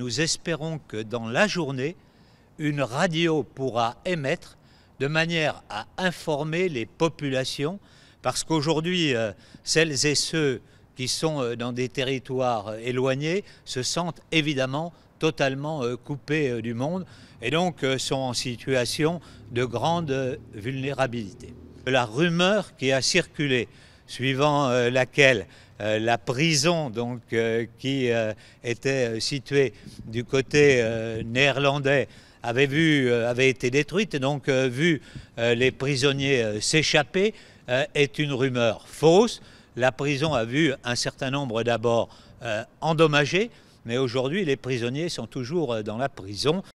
Nous espérons que dans la journée, une radio pourra émettre de manière à informer les populations, parce qu'aujourd'hui, euh, celles et ceux qui sont euh, dans des territoires euh, éloignés se sentent évidemment totalement coupés du monde et donc sont en situation de grande vulnérabilité. La rumeur qui a circulé, suivant laquelle euh, la prison euh, qui euh, était située du côté néerlandais avait, avait été détruite, donc vu les prisonniers s'échapper, est une rumeur fausse. La prison a vu un certain nombre d'abord endommagés, mais aujourd'hui les prisonniers sont toujours dans la prison.